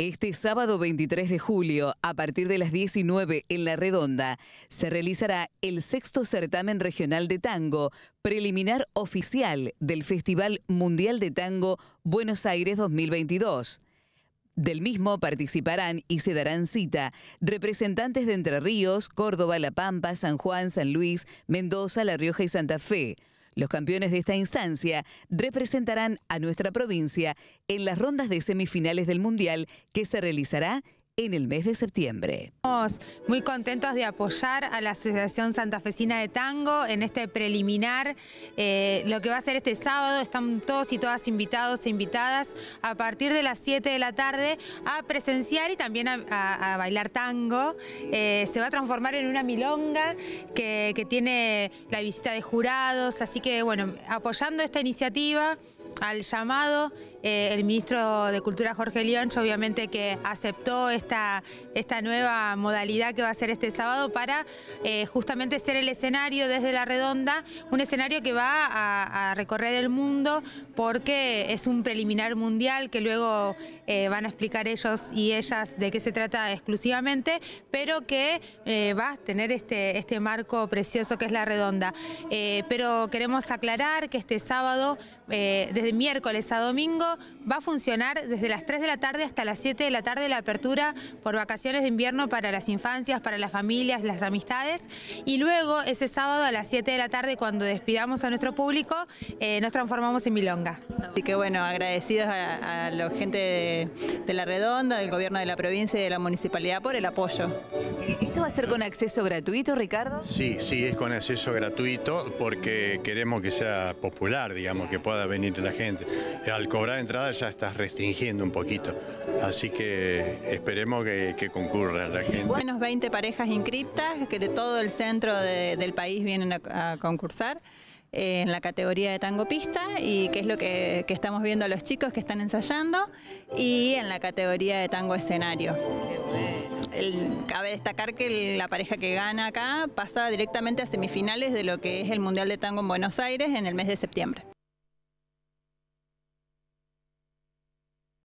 Este sábado 23 de julio, a partir de las 19 en La Redonda, se realizará el sexto certamen regional de tango, preliminar oficial del Festival Mundial de Tango Buenos Aires 2022. Del mismo participarán y se darán cita representantes de Entre Ríos, Córdoba, La Pampa, San Juan, San Luis, Mendoza, La Rioja y Santa Fe los campeones de esta instancia representarán a nuestra provincia en las rondas de semifinales del Mundial que se realizará en el mes de septiembre. Estamos muy contentos de apoyar a la Asociación Santafesina de Tango en este preliminar, eh, lo que va a ser este sábado, están todos y todas invitados e invitadas a partir de las 7 de la tarde a presenciar y también a, bailar tango. Eh, se va a transformar en una milonga que tiene la visita de jurados, así que bueno, apoyando esta iniciativa al llamado eh, el ministro de Cultura Jorge Lioncho, obviamente que aceptó esta, esta nueva modalidad que va a ser este sábado para eh, justamente ser el escenario desde La Redonda, un escenario que va a, recorrer el mundo porque es un preliminar mundial que luego eh, van a explicar ellos y ellas de qué se trata exclusivamente, pero que va a tener este, este marco precioso que es La Redonda. pero queremos aclarar que este sábado, desde miércoles a domingo, va a funcionar desde las 3 de la tarde hasta las 7 de la tarde la apertura por vacaciones de invierno para las infancias, para las familias, las amistades. Y luego ese sábado a las 7 de la tarde cuando despidamos a nuestro público eh, nos transformamos en Milonga. Así que bueno, agradecidos a, la gente de, de, La Redonda, del gobierno de la provincia y de la municipalidad por el apoyo. Eh, ¿Esto va a ser con acceso gratuito, Ricardo? Sí, sí, es con acceso gratuito porque queremos que sea popular, digamos, que pueda venir la gente. Al cobrar entrada ya estás restringiendo un poquito. Así que esperemos que, concurra la gente. Buenos 20 parejas inscriptas que de todo el centro del país vienen a, concursar eh, en la categoría de tango pista y que es lo que, estamos viendo a los chicos que están ensayando y en la categoría de tango escenario. cabe destacar que la pareja que gana acá pasa directamente a semifinales de lo que es el Mundial de Tango en Buenos Aires en el mes de septiembre.